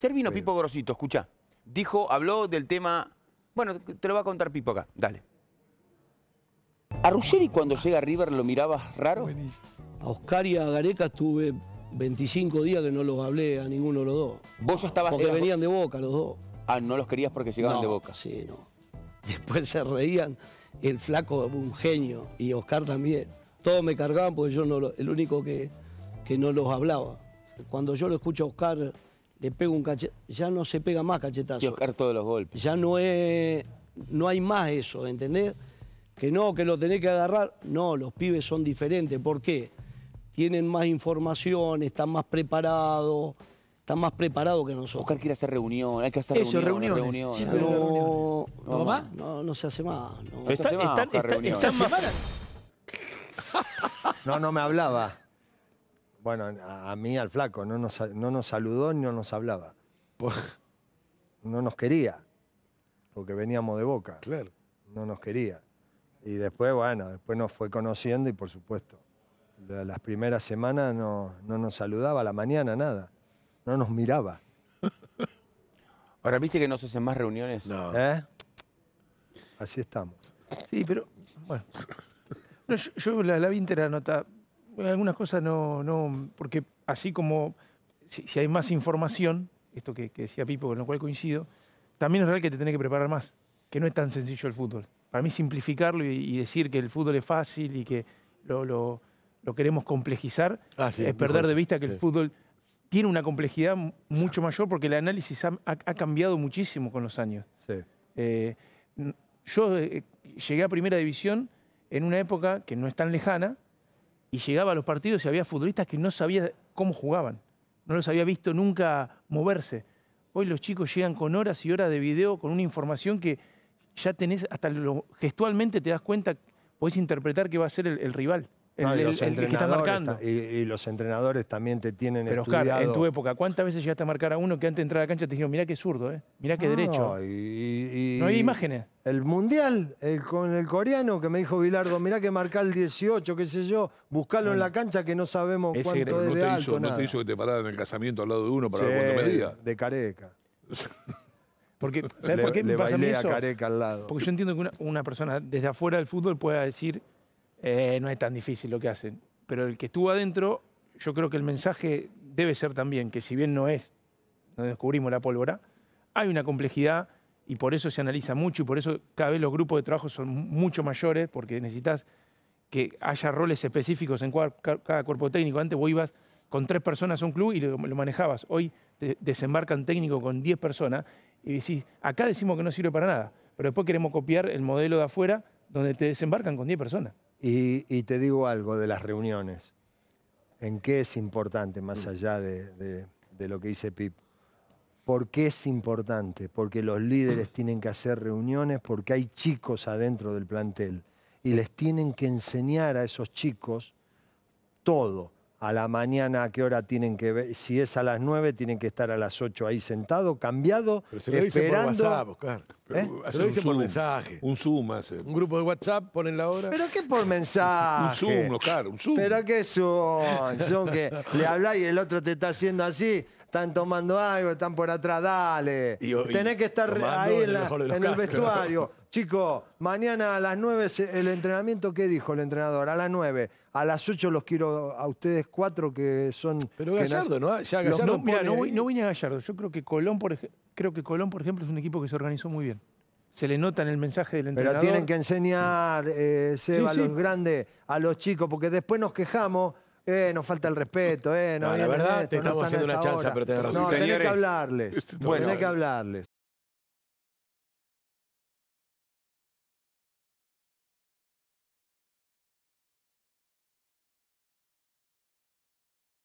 Servino Pipo Grosito, escucha. Dijo, habló del tema. Bueno, te lo va a contar Pipo acá. Dale. ¿A Ruggeri cuando llega River lo mirabas raro? A Oscar y a Gareca estuve 25 días que no los hablé a ninguno de los dos. ¿Vos ya estabas...? Porque venían de Boca los dos. Ah, no los querías porque llegaban de Boca. Sí, no. Después se reían. El flaco, un genio. Y Oscar también. Todos me cargaban porque yo no... El único que, que no los hablaba. Cuando yo lo escucho a Oscar le pego un cachetazo, ya no se pega más cachetazo. Y Oscar todos los golpes. Ya no es, no hay más eso, ¿entendés? Que no, que lo tenés que agarrar. No, los pibes son diferentes. ¿Por qué? Tienen más información, están más preparados, están más preparados que nosotros. Oscar quiere hacer reunión, hay que hacer eso, reuniones. ¿No, No, se hace más. No, se más, No, no me hablaba. Bueno, a, mí, al flaco, no nos, saludó ni no nos hablaba. No nos quería, porque veníamos de boca. Claro. No nos quería. Y después, bueno, después nos fue conociendo y por supuesto, las primeras semanas no, nos saludaba, la mañana nada, no nos miraba. Ahora, ¿viste que no se hacen más reuniones? No. ¿Eh? Así estamos. Sí, pero bueno. yo, la, la vi entera nota algunas cosas no, no, porque así como si, hay más información, esto que, decía Pipo, con lo cual coincido, también es real que te tenés que preparar más, que no es tan sencillo el fútbol. Para mí simplificarlo y, decir que el fútbol es fácil y que lo, queremos complejizar ah, es perder de vista que el fútbol tiene una complejidad mucho mayor porque el análisis ha, cambiado muchísimo con los años. Eh, yo eh, llegué a primera división en una época que no es tan lejana, y llegaba a los partidos y había futbolistas que no sabía cómo jugaban, no los había visto nunca moverse. Hoy los chicos llegan con horas y horas de video, con una información que ya tenés, hasta gestualmente te das cuenta, podés interpretar qué va a ser el rival. Entre el, y los que marcando. y, los entrenadores también te tienen Pero Oscar, en tu época, ¿cuántas veces llegaste a marcar a uno que antes de entrar a la cancha te dijeron, mirá qué zurdo, eh? mirá qué derecho? no hay imágenes. El mundial, con el coreano que me dijo Bilardo, mirá que marca el 18, qué sé yo, buscalo en la cancha que no sabemos cuánto es no te alto, hizo, No te hizo que te pararan en el casamiento al lado de uno para ver cuánto medía. de careca. Porque, por qué me pasa eso? Careca al lado. Porque yo entiendo que una persona desde afuera del fútbol pueda decir eh, no es tan difícil lo que hacen. Pero el que estuvo adentro, yo creo que el mensaje debe ser también que si bien no es, no descubrimos la pólvora, hay una complejidad y por eso se analiza mucho y por eso cada vez los grupos de trabajo son mucho mayores porque necesitas que haya roles específicos en cada cuerpo técnico. Antes vos ibas con tres personas a un club y lo, manejabas. Hoy te desembarcan técnico con diez personas y decís, acá decimos que no sirve para nada, pero después queremos copiar el modelo de afuera donde te desembarcan con diez personas. Y, te digo algo de las reuniones. ¿En qué es importante, más mm. allá de, de lo que dice Pip? ¿Por qué es importante? Porque los líderes tienen que hacer reuniones, porque hay chicos adentro del plantel y les tienen que enseñar a esos chicos todo a la mañana a qué hora tienen que ver, si es a las nueve, tienen que estar a las ocho ahí sentado, cambiado, Pero se esperando. por WhatsApp, Oscar. ¿eh? Se lo dice por mensaje. Un Zoom hace. Un grupo de WhatsApp, ponen la hora. ¿Pero qué por mensaje? un Zoom, Oscar, un Zoom. ¿Pero qué Zoom? que le habla y el otro te está haciendo así están tomando algo, están por atrás, dale. Tenés que estar ahí en, el, vestuario. Chicos, mañana a las 9, el entrenamiento, ¿qué dijo el entrenador? A las 9. A las 8 los quiero a ustedes cuatro que son... Pero Gallardo, ¿no? no, mira, no, vine a Gallardo. Yo creo que Colón, por, Colón, por ejemplo, es un equipo que se organizó muy bien se le nota en el mensaje del entrenador. Pero tienen que enseñar, eh, Seba, a los grandes, a los chicos, porque después nos quejamos eh, nos falta el respeto, eh, no, La verdad, te estamos haciendo una chanza, pero tenés razón. No, tenés que hablarles. Bueno, tenés que hablarles.